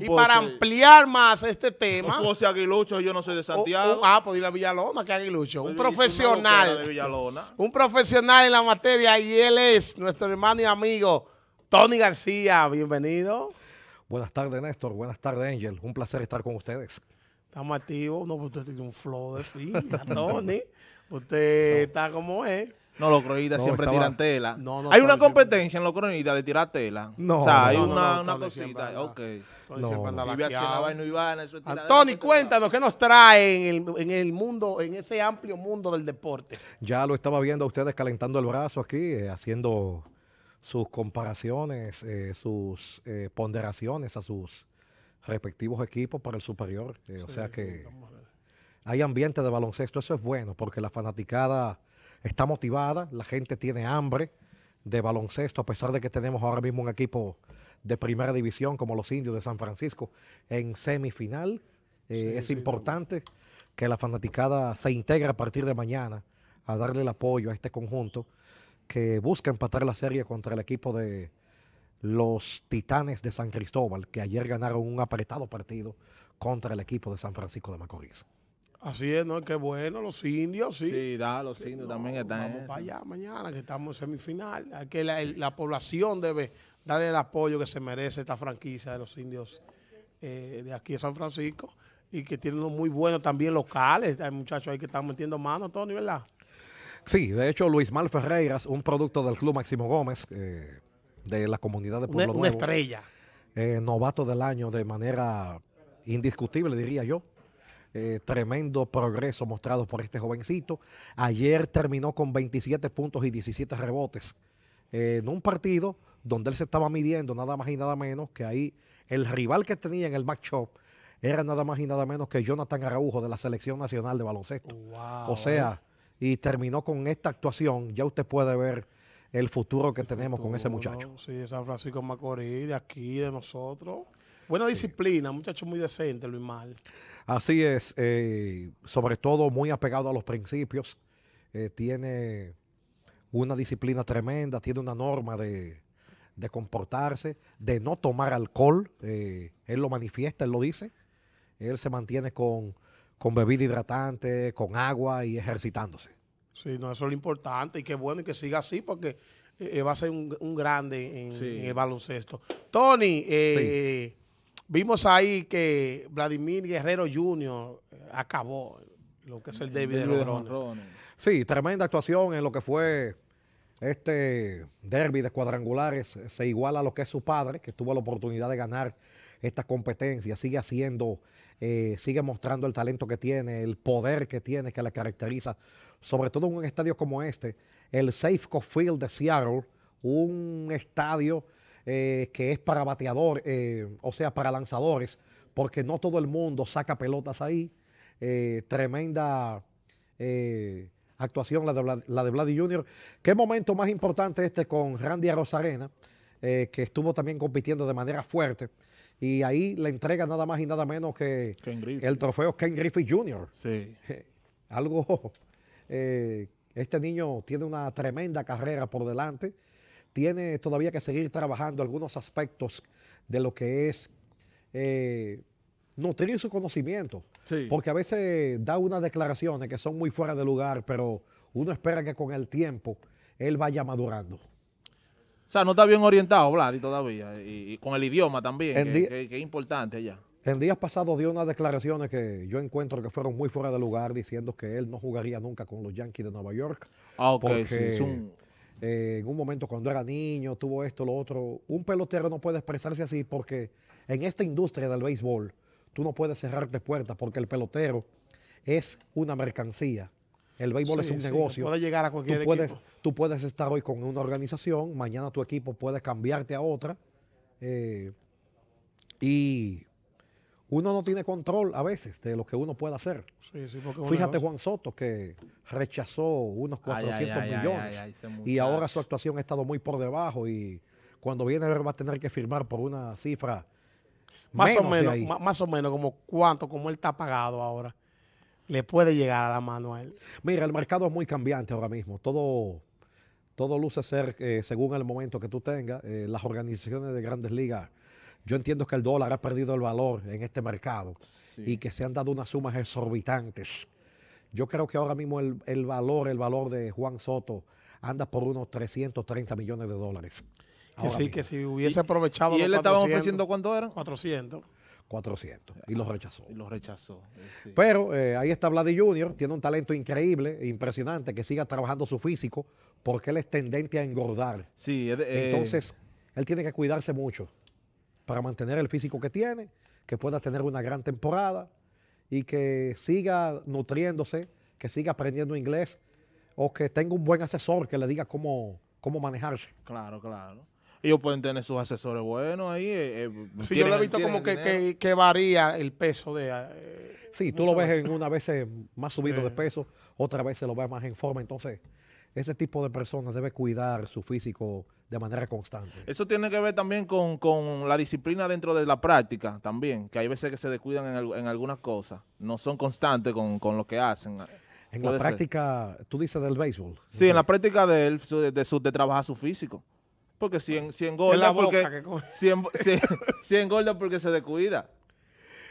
y para ampliar más este tema. yo no soy de oh, oh, Santiago. ah, pues ir a Villalona que Aguilucho. Pues un profesional. un profesional en la materia y él es nuestro hermano y amigo Tony García. Bienvenido. Buenas tardes, Néstor. Buenas tardes, Angel. Un placer estar con ustedes. Estamos activos. No, pues usted tiene un flow de Tony. Usted está como es. No, los cronistas siempre tiran tela. hay una competencia en los cronistas de tirar tela. No. O sea, hay una, cosita. Ok. Tony, cuéntanos, ¿qué nos trae en el, mundo, en ese amplio mundo del deporte? Ya lo estaba viendo a ustedes calentando el brazo aquí, eh, haciendo sus comparaciones, eh, sus eh, ponderaciones a sus respectivos equipos para el superior. o sea que hay ambiente de baloncesto, eso es bueno, porque la fanaticada está motivada, la gente tiene hambre de baloncesto, a pesar de que tenemos ahora mismo un equipo de primera división como los indios de San Francisco en semifinal. Eh, es importante que la fanaticada se integre a partir de mañana a darle el apoyo a este conjunto que busca empatar la serie contra el equipo de los Titanes de San Cristóbal, que ayer ganaron un apretado partido contra el equipo de San Francisco de Macorís. Así es, ¿no? Qué bueno, los indios, sí. Sí, da, los indios también están. Vamos para allá mañana, que estamos en semifinal. Que la, población debe darle el apoyo que se merece esta franquicia de los indios eh, de aquí de San Francisco y que tienen unos muy buenos también locales. Hay muchachos ahí que están metiendo manos, Tony, ¿verdad? Sí, de hecho, Luis Mal Ferreiras, un producto del Club Máximo Gómez, eh, de la comunidad de Pueblo una, Nuevo. Una estrella. Eh, novato del año de manera indiscutible, diría yo. Eh, tremendo progreso mostrado por este jovencito. Ayer terminó con 27 puntos y 17 rebotes en un partido donde él se estaba midiendo nada más y nada menos que ahí el rival que tenía en el matchup era nada más y nada menos que Jonathan Araujo de la Selección Nacional de Baloncesto. o sea, eh. y terminó con esta actuación, ya usted puede ver el futuro que tenemos con ese muchacho. Sí, de San Francisco Macorís, de aquí, de nosotros. Buena disciplina, muchacho muy decente, Luis Mal. Así es, eh, sobre todo muy apegado a los principios. Eh, tiene una disciplina tremenda, tiene una norma de, comportarse, de no tomar alcohol. Eh, él lo manifiesta, él lo dice. Él se mantiene con, bebida hidratante, con agua y ejercitándose. Sí, no, eso es lo importante y qué bueno que siga así porque va a ser un, grande en, el baloncesto. Tony, eh, Vimos ahí que Vladimir Guerrero Jr. Eh, acabó lo que es el David, de Sí, tremenda actuación en lo que fue este derby de cuadrangulares. Se iguala a lo que es su padre, que tuvo la oportunidad de ganar esta competencia. Sigue haciendo, eh, sigue mostrando el talento que tiene, el poder que tiene, que le caracteriza. Sobre todo en un estadio como este, el Safeco Field de Seattle, un estadio eh, que es para bateador, eh, o sea, para lanzadores, porque no todo el mundo saca pelotas ahí. Eh, tremenda actuación la de, la Jr. ¿Qué momento más importante este con Randy Rosarena, que estuvo también compitiendo de manera fuerte? Y ahí le entrega nada más y nada menos que el trofeo Ken Griffith Jr. Sí. Algo, este niño tiene una tremenda carrera por delante tiene todavía que seguir trabajando algunos aspectos de lo que es eh, nutrir su conocimiento. Porque a veces da unas declaraciones que son muy fuera de lugar, pero uno espera que con el tiempo él vaya madurando. O sea, no está bien orientado, Vladi, todavía. Y, con el idioma también, que, es importante ya. En días pasados dio unas declaraciones que yo encuentro que fueron muy fuera de lugar, diciendo que él no jugaría nunca con los Yankees de Nueva York. Ah, ok, es un eh, en un momento cuando era niño, tuvo esto, lo otro. Un pelotero no puede expresarse así porque en esta industria del béisbol tú no puedes cerrarte puertas porque el pelotero es una mercancía. El béisbol es un negocio. Puede llegar a cualquier tú puedes, Tú puedes estar hoy con una organización, mañana tu equipo puede cambiarte a otra. Eh, y uno no tiene control a veces de lo que uno puede hacer. Fíjate Juan Soto que rechazó unos 400 millones y ahora su actuación ha estado muy por debajo y cuando viene a ver va a tener que firmar por una cifra más o menos, más o menos como cuánto, como él está pagado ahora, le puede llegar a la mano a él. Mira, el mercado es muy cambiante ahora mismo. Todo, todo luce ser eh, según el momento que tú tengas. Eh, las organizaciones de grandes ligas yo entiendo que el dólar ha perdido el valor en este mercado y que se han dado unas sumas exorbitantes. Yo creo que ahora mismo el, valor, el valor de Juan Soto anda por unos 330 millones de dólares. Así que si hubiese aprovechado. ¿Y, él le estaba ofreciendo cuánto eran? 400. 400. Y los rechazó. Y los rechazó. Eh, Pero eh, ahí está Vladi Junior, tiene un talento increíble, impresionante, que siga trabajando su físico, porque él es tendente a engordar. Sí, eh, entonces él tiene que cuidarse mucho para mantener el físico que tiene, que pueda tener una gran temporada y que siga nutriéndose, que siga aprendiendo inglés o que tenga un buen asesor que le diga cómo, cómo manejarse. Claro, claro. Ellos pueden tener sus asesores buenos ahí. Eh, eh, sí, yo lo he visto como que, varía el peso de... Eh, sí, tú lo ves en una vez más subido de peso, otra vez se lo ves más en forma, entonces ese tipo de personas debe cuidar su físico de manera constante. Eso tiene que ver también con, la disciplina dentro de la práctica también, que hay veces que se descuidan en, algunas cosas, no son constantes con, lo que hacen. En la práctica, tú dices del béisbol. Sí, en la práctica de, él, de, trabajar su físico. Porque si, en, si engorda, porque, si, si, si porque se descuida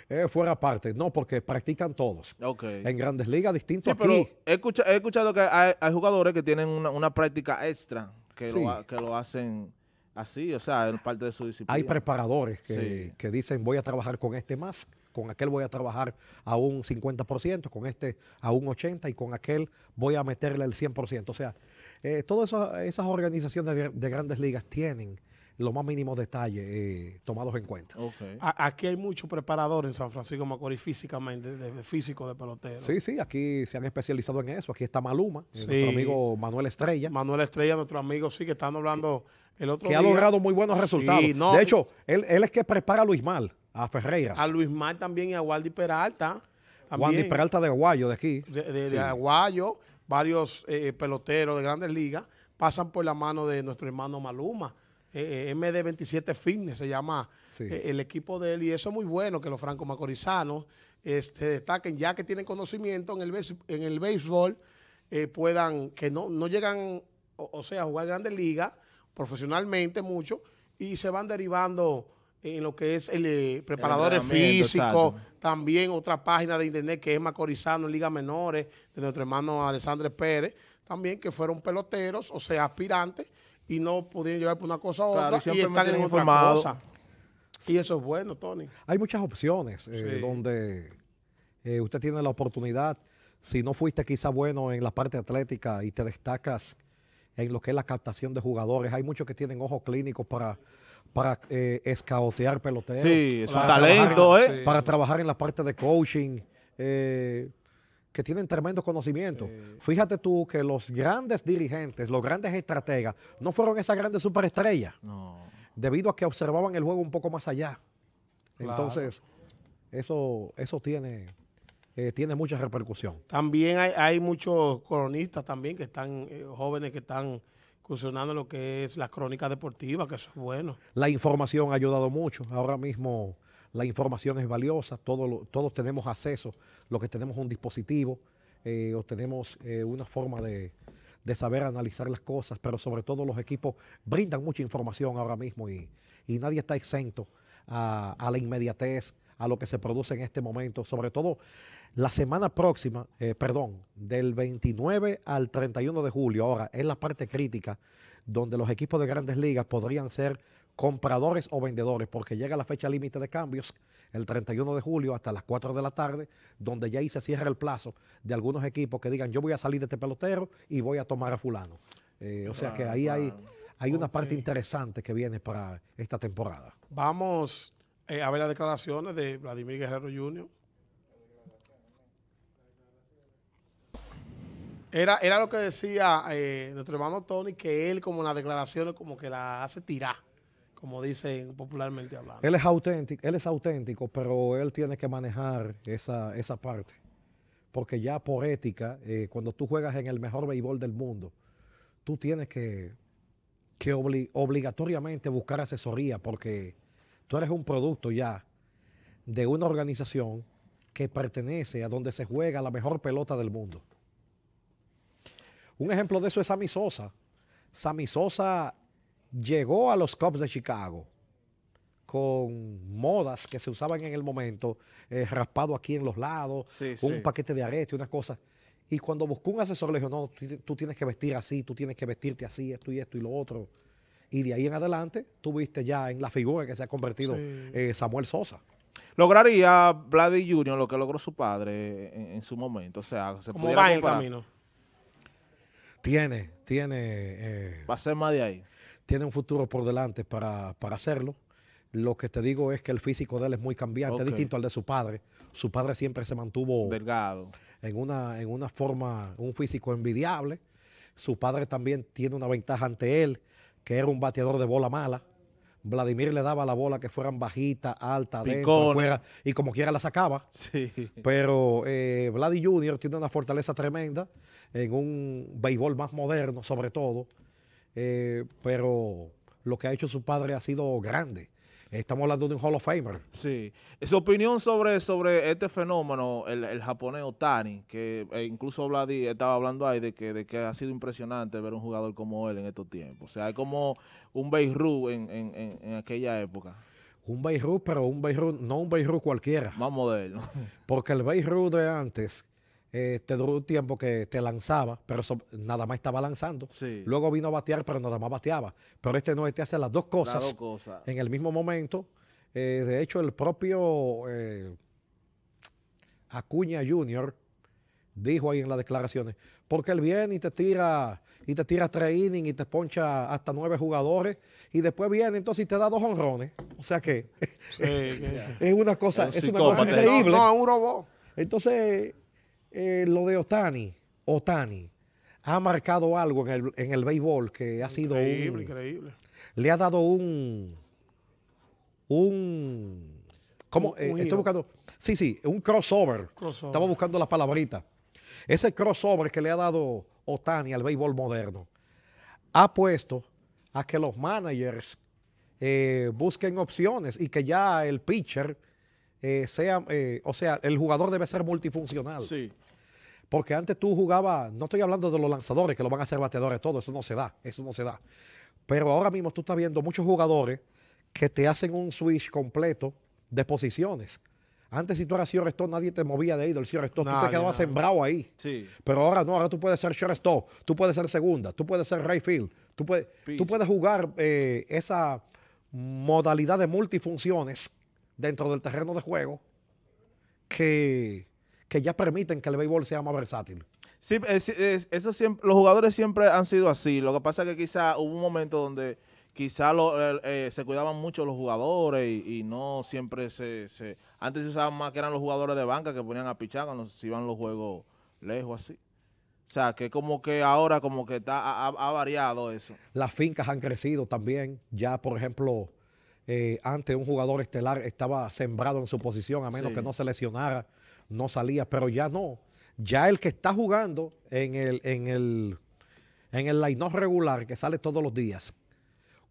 eh, fuera parte. No, porque practican todos. Okay. En grandes ligas, distinto sí, he, escuchado que hay, jugadores que tienen una, práctica extra que, lo, que lo hacen así, o sea, es parte de su disciplina. Hay preparadores que, dicen voy a trabajar con este más, con aquel voy a trabajar a un 50%, con este a un 80% y con aquel voy a meterle el 100%. O sea, eh, todas esas organizaciones de, grandes ligas tienen los más mínimos detalles eh, tomados en cuenta. aquí hay muchos preparadores en San Francisco Macorís físicamente, de, físico de pelotero. Sí, sí, aquí se han especializado en eso. Aquí está Maluma, eh, nuestro amigo Manuel Estrella. Manuel Estrella, nuestro amigo, sí, que están hablando el otro que ha logrado muy buenos resultados. de hecho, él, es que prepara a Luis Mal, a Ferreira. A Luis Mal también y a Waldi Peralta. Waldi Peralta de Aguayo, de aquí. De, Aguayo, varios eh, peloteros de grandes ligas pasan por la mano de nuestro hermano Maluma. Eh, eh, MD27 Fitness se llama eh, el equipo de él y eso es muy bueno que los franco macorizanos este, destaquen ya que tienen conocimiento en el, en el béisbol puedan, que no, no llegan o, sea, a jugar grandes ligas profesionalmente mucho y se van derivando en lo que es el preparador físico, también otra página de internet que es Macorizano en Liga Menores, de nuestro hermano Alessandro Pérez, también que fueron peloteros, o sea, aspirantes, y no pudieron llegar por una cosa u otra y, están en Y eso es bueno, Tony. Hay muchas opciones eh, donde eh, usted tiene la oportunidad. Si no fuiste quizá bueno en la parte atlética y te destacas en lo que es la captación de jugadores, hay muchos que tienen ojos clínicos para, para eh, peloteros. Sí, es un talento, ¿eh? Para trabajar en la parte de coaching que tienen ah, tremendo conocimiento. Fíjate tú que los grandes dirigentes, los grandes estrategas, no fueron esas grandes superestrellas. No. Debido a que observaban el juego un poco más allá. Entonces, eso, eso tiene, eh, tiene mucha repercusión. También hay, muchos cronistas también que están, eh, jóvenes que están incursionando lo que es la crónica deportiva, que eso es bueno. La información ha ayudado mucho. Ahora mismo la información es valiosa, todos tenemos acceso, lo que tenemos un dispositivo eh, o tenemos eh, una forma de, saber analizar las cosas, pero sobre todo los equipos brindan mucha información ahora mismo y, nadie está exento a, la inmediatez, a lo que se produce en este momento, sobre todo la semana próxima, eh, perdón, del 29 al 31 de julio, ahora es la parte crítica donde los equipos de grandes ligas podrían ser compradores o vendedores, porque llega la fecha límite de cambios el 31 de julio hasta las 4 de la tarde, donde ya ahí se cierra el plazo de algunos equipos que digan yo voy a salir de este pelotero y voy a tomar a fulano. Eh, o sea que ahí hay, ah, hay una parte interesante que viene para esta temporada. Vamos eh, a ver las declaraciones de Vladimir Guerrero Jr. Era, era lo que decía eh, nuestro hermano Tony, que él como las declaraciones como que la hace tirar como dicen popularmente hablando. Él es auténtico, él es auténtico, pero él tiene que manejar esa, parte. Porque ya por ética, eh, cuando tú juegas en el mejor béisbol del mundo, tú tienes que, que obligatoriamente buscar asesoría porque tú eres un producto ya de una organización que pertenece a donde se juega la mejor pelota del mundo. Un ejemplo de eso es Sammy Sosa. Sammy Sosa llegó a los Cubs de Chicago con modas que se usaban en el momento, eh, raspado aquí en los lados, un paquete de arete, una cosa. Y cuando buscó un asesor, le dijo, no, tú tienes que vestir así, tú tienes que vestirte así, esto y esto y lo otro. Y de ahí en adelante, tuviste ya en la figura que se ha convertido eh, Samuel Sosa. ¿Lograría Vladdy Jr. lo que logró su padre en, su momento? O sea, se ¿Cómo en el camino? Tiene, tiene... Eh, va a ser más de ahí tiene un futuro por delante para, hacerlo. Lo que te digo es que el físico de él es muy cambiante, distinto al de su padre. Su padre siempre se mantuvo delgado, en una, en una forma, un físico envidiable. Su padre también tiene una ventaja ante él, que era un bateador de bola mala. Vladimir le daba la bola que fueran bajita, alta, dentro, fuera, y como quiera la sacaba. Sí. Pero eh, Vladi Jr. tiene una fortaleza tremenda en un béisbol más moderno, sobre todo eh, pero lo que ha hecho su padre ha sido grande. Estamos hablando de un Hall of Famer. Sí. Su opinión sobre, sobre este fenómeno, el, el japonés Otani, que eh, incluso Vladi estaba hablando ahí de que, de que ha sido impresionante ver un jugador como él en estos tiempos. O sea, es como un Beirut en, en aquella época. Un Beirut, pero un Beirut, no un Beirut cualquiera. Más moderno. Porque el Beirut de antes te este, duró un tiempo que te lanzaba, pero nada más estaba lanzando. Luego vino a batear, pero nada más bateaba. Pero este no, este hace las dos cosas, en el mismo momento. Eh, de hecho, el propio eh, Acuña Jr. dijo ahí en las declaraciones, porque él viene y te tira y te tira training y te poncha hasta nueve jugadores y después viene entonces y te da dos honrones. O sea que es, una cosa, es una cosa increíble. No, no, un robot. Entonces, eh, lo de Otani, Otani ha marcado algo en el, béisbol que ha sido un, increíble. Le ha dado un un ¿cómo? Eh, estoy buscando. Sí, sí, un crossover. estamos buscando la palabrita. Ese crossover que le ha dado Otani al béisbol moderno ha puesto a que los managers eh, busquen opciones y que ya el pitcher eh, sea, eh, o sea, el jugador debe ser multifuncional. Sí. Porque antes tú jugabas, no estoy hablando de los lanzadores que lo van a hacer bateadores, todo, eso no se da, eso no se da. Pero ahora mismo tú estás viendo muchos jugadores que te hacen un switch completo de posiciones. Antes si tú eras shortstop nadie te movía de ahí el shortstop, tú te quedabas sembrado ahí. Sí. Pero ahora no, ahora tú puedes ser shortstop, tú puedes ser segunda, tú puedes ser right field, tú puedes, tú puedes jugar eh, esa modalidad de multifunciones dentro del terreno de juego que, ya permiten que el béisbol sea más versátil. Sí, eso los jugadores siempre han sido así. Lo que pasa es que quizá hubo un momento donde quizá eh, se cuidaban mucho los jugadores y, no siempre se, Antes se usaban más que eran los jugadores de banca que ponían a pichar cuando se iban los juegos lejos así. O sea, que como que ahora como que está ha variado eso. Las fincas han crecido también. Ya, por ejemplo, eh, antes un jugador estelar estaba sembrado en su posición, a menos que no se lesionara, no salía, pero ya no. Ya el que está jugando en el, en el, en el line regular que sale todos los días,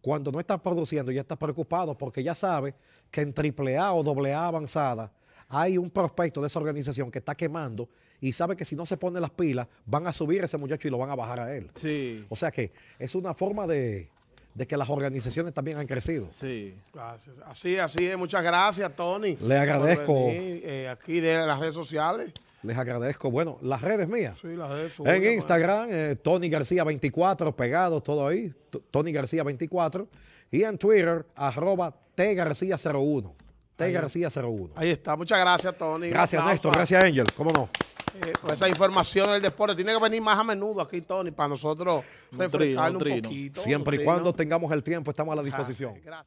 cuando no está produciendo, ya está preocupado porque ya sabe que en AAA o AA avanzada hay un prospecto de esa organización que está quemando y sabe que si no se pone las pilas, van a subir a ese muchacho y lo van a bajar a él. Sí. O sea que es una forma de, de que las organizaciones también han crecido. Sí. Gracias. Así, así es. Muchas gracias, Tony. Les agradezco. Eh, aquí de las redes sociales. Les agradezco. Bueno, las redes mías. Sí, las redes sociales. En Instagram, eh, Tony García 24, pegado todo ahí. Tony García 24. Y en Twitter, arroba García 01 García 01 Ahí está. Muchas gracias, Tony. Gracias, Néstor. Gracias, Angel. Cómo no. Eh, esa información del deporte tiene que venir más a menudo aquí, Tony, para nosotros Siempre y cuando tengamos el tiempo, estamos a la disposición. Gracias.